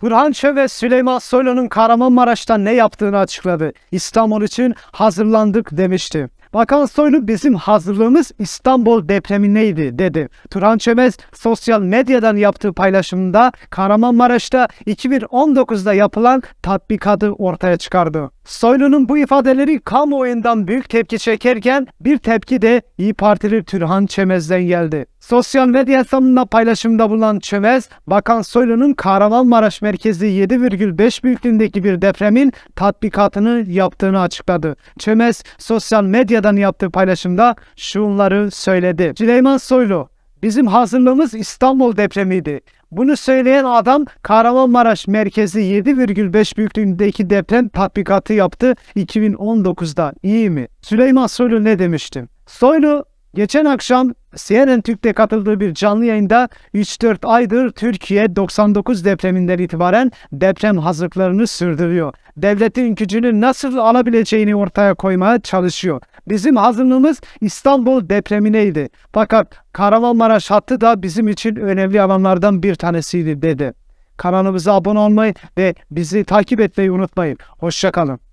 Fransa ve Süleyman Soylu'nun Kahramanmaraş'ta ne yaptığını açıkladı. İstanbul için hazırlandık demişti. Bakan Soylu bizim hazırlığımız İstanbul depremineydi dedi. Turan Çömez sosyal medyadan yaptığı paylaşımda Kahramanmaraş'ta 2019'da yapılan tatbikatı ortaya çıkardı. Soylu'nun bu ifadeleri kamuoyundan büyük tepki çekerken bir tepki de İyi Partili Türhan Çemez'den geldi. Sosyal medya hesabında paylaşımda bulunan Çömez, Bakan Soylu'nun Kahramanmaraş merkezi 7,5 büyüklüğündeki bir depremin tatbikatını yaptığını açıkladı. Çömez, sosyal medyadan yaptığı paylaşımda şunları söyledi. Süleyman Soylu, Bizim hazırlığımız İstanbul depremiydi. Bunu söyleyen adam Kahramanmaraş merkezi 7,5 büyüklüğündeki deprem tatbikatı yaptı 2019'da. İyi mi? Süleyman Soylu ne demiştim? Soylu Geçen akşam CNN Türk'te katıldığı bir canlı yayında 3-4 aydır Türkiye 99 depreminden itibaren deprem hazırlıklarını sürdürüyor. Devletin gücünü nasıl alabileceğini ortaya koymaya çalışıyor. Bizim hazırlığımız İstanbul depremineydi. Fakat Kahramanmaraş hattı da bizim için önemli alanlardan bir tanesiydi dedi. Kanalımıza abone olmayı ve bizi takip etmeyi unutmayın. Hoşçakalın.